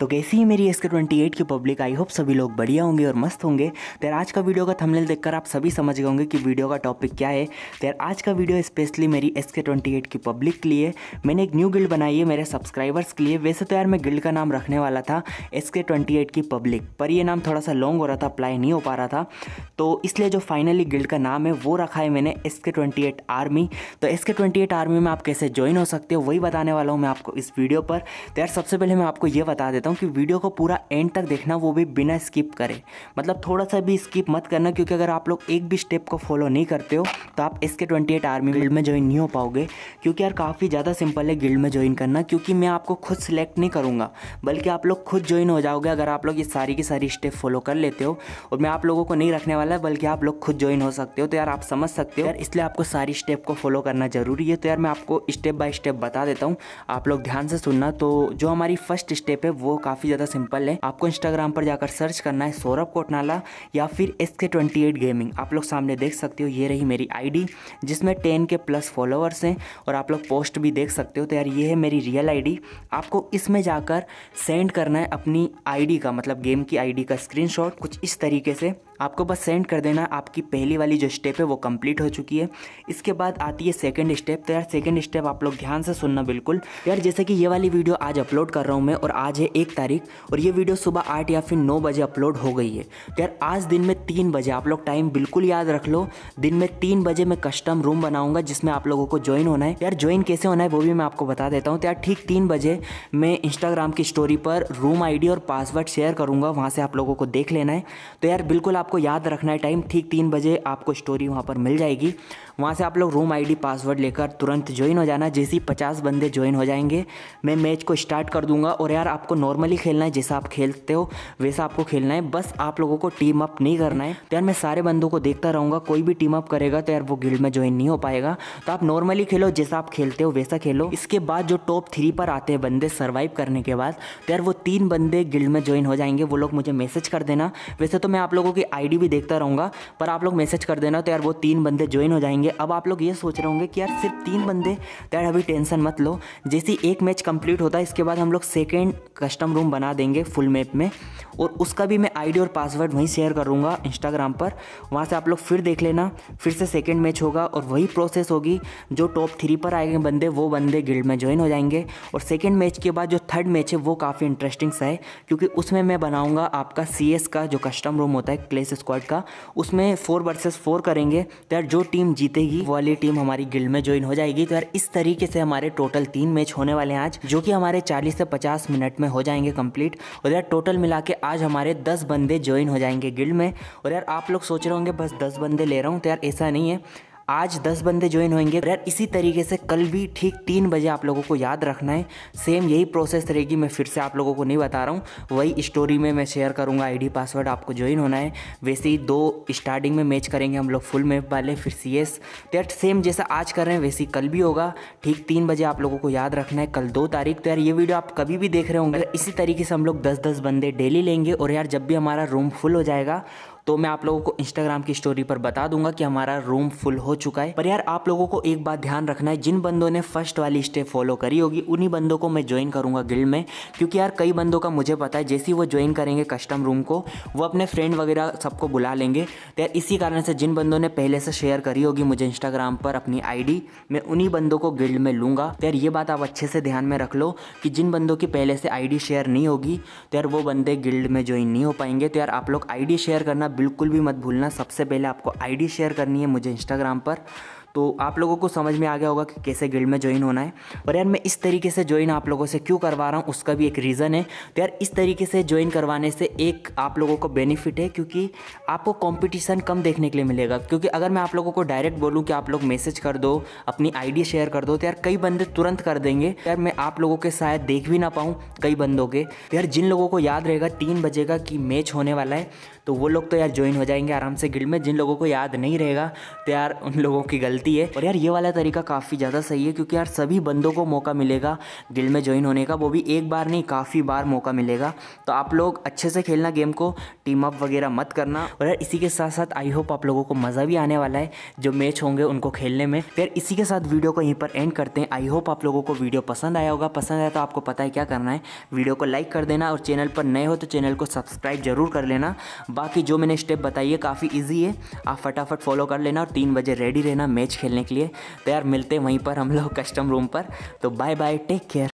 तो कैसी है मेरी एस के ट्वेंटी एट की पब्लिक आई होप सभी लोग बढ़िया होंगे और मस्त होंगे तो आज का वीडियो का थंबनेल देखकर आप सभी समझ गए होंगे कि वीडियो का टॉपिक क्या है तो यार आज का वीडियो स्पेशली मेरी एस के ट्वेंटी एट की पब्लिक के लिए मैंने एक न्यू गिल्ड बनाई है मेरे सब्सक्राइबर्स के लिए वैसे तो यार मैं गिल्ड का नाम रखने वाला था एस के ट्वेंटी एट की पब्लिक पर यह नाम थोड़ा सा लॉन्ग हो रहा था अप्लाई नहीं हो पा रहा था तो इसलिए जो फाइनली गिल्ड का नाम है वो रखा है मैंने S K twenty eight army तो S K twenty eight army में आप कैसे ज्वाइन हो सकते हो वही बताने वाला हूँ मैं आपको इस वीडियो पर तो यार सबसे पहले मैं आपको ये बता देता हूँ हूँ कि वीडियो को पूरा एंड तक देखना वो भी बिना स्किप करे मतलब थोड़ा सा भी स्किप मत करना क्योंकि अगर आप लोग एक भी स्टेप को फॉलो नहीं करते हो तो आप S K twenty eight army guild में ज्वाइन नहीं हो पाओगे क्योंकि यार काफ़ी ज़्यादा सिंपल है गिल्ड में ज्वाइन करना क्योंकि मैं आपको खुद सिलेक्ट नहीं करूँगा बल्कि आप लोग खुद ज्वाइन हो जाओगे अगर आप लोग ये सारी की सारी स्टेप फॉलो कर लेते हो और मैं आप लोगों को नहीं रखने वाला है बल्कि आप लोग खुद ज्वाइन हो सकते हो तो यार आप समझ सकते हो यार इसलिए आपको सारी स्टेप को फॉलो करना ज़रूरी है तो यार मैं आपको स्टेप बाय स्टेप बता देता हूँ आप लोग ध्यान से सुनना तो जो हमारी फर्स्ट स्टेप है वो काफ़ी ज़्यादा सिंपल है आपको इंस्टाग्राम पर जाकर सर्च करना है सौरभ कोटनाला या फिर S K twenty eight gaming आप लोग सामने देख सकते हो ये रही मेरी आईडी जिसमें टेन के प्लस फॉलोअर्स हैं और आप लोग पोस्ट भी देख सकते हो तो यार ये है मेरी रियल आईडी आपको इसमें जाकर सेंड करना है अपनी आईडी का मतलब गेम की आईडी का स्क्रीनशॉट कुछ इस तरीके से आपको बस सेंड कर देना आपकी पहली वाली जो स्टेप है वो कंप्लीट हो चुकी है इसके बाद आती है सेकंड स्टेप तो यार सेकंड स्टेप आप लोग ध्यान से सुनना बिल्कुल यार जैसे कि ये वाली वीडियो आज अपलोड कर रहा हूँ मैं और आज है एक तारीख और ये वीडियो सुबह आठ या फिर नौ बजे अपलोड हो गई है तो यार आज दिन में तीन बजे आप लोग टाइम बिल्कुल याद रख लो दिन में तीन बजे मैं कस्टम रूम बनाऊंगा जिसमें आप लोगों को ज्वाइन होना है यार ज्वाइन कैसे होना है वो भी मैं आपको बता देता हूँ तो यार ठीक तीन बजे मैं इंस्टाग्राम की स्टोरी पर रूम आई और पासवर्ड शेयर करूँगा वहाँ से आप लोगों को देख लेना है तो यार बिल्कुल आप आपको याद रखना है टाइम ठीक तीन बजे आपको स्टोरी वहाँ पर मिल जाएगी वहाँ से आप लोग रूम आईडी पासवर्ड लेकर तुरंत ज्वाइन हो जाना जैसे ही पचास बंदे ज्वाइन हो जाएंगे मैं मैच को स्टार्ट कर दूंगा और यार आपको नॉर्मली खेलना है जैसा आप खेलते हो वैसा आपको खेलना है बस आप लोगों को टीम अप नहीं करना है तो यार मैं सारे बंदों को देखता रहूँगा कोई भी टीम अप करेगा तो यार वो गिल्ड में ज्वाइन नहीं हो पाएगा तो आप नॉर्मली खेलो जैसा आप खेलते हो वैसा खेलो इसके बाद जो टॉप थ्री पर आते हैं बंदे सर्वाइव करने के बाद तो यार वो तीन बंदे गिल्ड में ज्वाइन हो जाएंगे वो लोग मुझे मैसेज कर देना वैसे तो मैं आप लोगों की आईडी भी देखता रहूँगा पर आप लोग मैसेज कर देना तो यार वो तीन बंदे ज्वाइन हो जाएंगे है अब आप लोग ये सोच रहे होंगे कि यार सिर्फ तीन बंदे तो यार अभी टेंशन मत लो जैसे एक मैच कंप्लीट होता है इसके बाद हम लोग सेकेंड कस्टम रूम बना देंगे फुल मैप में और उसका भी मैं आईडी और पासवर्ड वहीं शेयर करूँगा इंस्टाग्राम पर वहाँ से आप लोग फिर देख लेना फिर से सेकेंड मैच होगा और वही प्रोसेस होगी जो टॉप थ्री पर आएंगे बंदे वो बंदे गिल्ड में ज्वाइन हो जाएंगे और सेकेंड मैच के बाद जो थर्ड मैच है वो काफ़ी इंटरेस्टिंग सा है क्योंकि उसमें मैं बनाऊँगा आपका सी का जो कस्टम रूम होता है क्लेस स्क्वाड का उसमें फोर वर्सेस फोर करेंगे तो जो टीम जीते जीतेगी वाली टीम हमारी गिल्ड में ज्वाइन हो जाएगी तो यार इस तरीके से हमारे टोटल तीन मैच होने वाले हैं आज जो कि हमारे चालीस से पचास मिनट में हो जाएंगे कंप्लीट और यार टोटल मिला के आज हमारे दस बंदे ज्वाइन हो जाएंगे गिल्ड में और यार आप लोग सोच रहे होंगे बस दस बंदे ले रहा हूँ तो यार ऐसा नहीं है आज दस बंदे ज्वाइन होंगे यार इसी तरीके से कल भी ठीक तीन बजे आप लोगों को याद रखना है सेम यही प्रोसेस रहेगी मैं फिर से आप लोगों को नहीं बता रहा हूँ वही स्टोरी में मैं शेयर करूँगा आईडी पासवर्ड आपको ज्वाइन होना है वैसे ही दो स्टार्टिंग में मैच करेंगे हम लोग फुल मैप वाले फिर सी एस सेम जैसा आज कर रहे हैं वैसे ही कल भी होगा ठीक तीन बजे आप लोगों को याद रखना है कल दो तारीख तो यार ये वीडियो आप कभी भी देख रहे होंगे इसी तरीके से हम लोग दस दस बंदे डेली लेंगे और यार जब भी हमारा रूम फुल हो जाएगा तो मैं आप लोगों को इंस्टाग्राम की स्टोरी पर बता दूंगा कि हमारा रूम फुल हो चुका है पर यार आप लोगों को एक बात ध्यान रखना है जिन बंदों ने फर्स्ट वाली स्टेप फॉलो करी होगी उन्हीं बंदों को मैं ज्वाइन करूंगा गिल्ड में क्योंकि यार कई बंदों का मुझे पता है जैसे वो ज्वाइन करेंगे कस्टम रूम को वो अपने फ्रेंड वगैरह सबको बुला लेंगे तो यार इसी कारण से जिन बंदों ने पहले से शेयर करी होगी मुझे इंस्टाग्राम पर अपनी आई मैं उन्हीं बंदों को गिल्ड में लूँगा तो यार ये बात आप अच्छे से ध्यान में रख लो कि जिन बंदों की पहले से आई शेयर नहीं होगी तो यार वो बंदे गिल्ड में ज्वाइन नहीं हो पाएंगे तो यार आप लोग आई शेयर करना बिल्कुल भी मत भूलना सबसे पहले आपको आईडी शेयर करनी है मुझे इंस्टाग्राम पर तो आप लोगों को समझ में आ गया होगा कि कैसे गिल्ड में ज्वाइन होना है और यार मैं इस तरीके से ज्वाइन आप लोगों से क्यों करवा रहा हूँ उसका भी एक रीज़न है तो यार इस तरीके से ज्वाइन करवाने से एक आप लोगों को बेनिफिट है क्योंकि आपको कंपटीशन कम देखने के लिए मिलेगा क्योंकि अगर मैं आप लोगों को डायरेक्ट बोलूँ कि आप लोग मैसेज कर दो अपनी आइडिया शेयर कर दो तो यार कई बंदे तुरंत कर देंगे तो यार मैं आप लोगों के शायद देख भी ना पाऊँ कई बंदों के तो यार जिन लोगों को याद रहेगा तीन बजे का कि मैच होने वाला है तो वो लोग तो यार ज्वाइन हो जाएंगे आराम से गिल्ड में जिन लोगों को याद नहीं रहेगा तो यार उन लोगों की गलती है और यार ये वाला तरीका काफ़ी ज़्यादा सही है क्योंकि यार सभी बंदों को मौका मिलेगा गिल्ड में ज्वाइन होने का वो भी एक बार नहीं काफ़ी बार मौका मिलेगा तो आप लोग अच्छे से खेलना गेम को टीम अप वगैरह मत करना और यार इसी के साथ साथ आई होप आप लोगों को मज़ा भी आने वाला है जो मैच होंगे उनको खेलने में फिर तो इसी के साथ वीडियो को यहीं पर एंड करते हैं आई होप आप लोगों को वीडियो पसंद आया होगा पसंद आया तो आपको पता है क्या करना है वीडियो को लाइक कर देना और चैनल पर नए हो तो चैनल को सब्सक्राइब जरूर कर लेना बाकी जो मैंने स्टेप बताई है काफ़ी ईजी है आप फटाफट फॉलो कर लेना और तीन बजे रेडी रहना मैच खेलने के लिए तो यार मिलते हैं वहीं पर हम लोग कस्टम रूम पर तो बाय बाय टेक केयर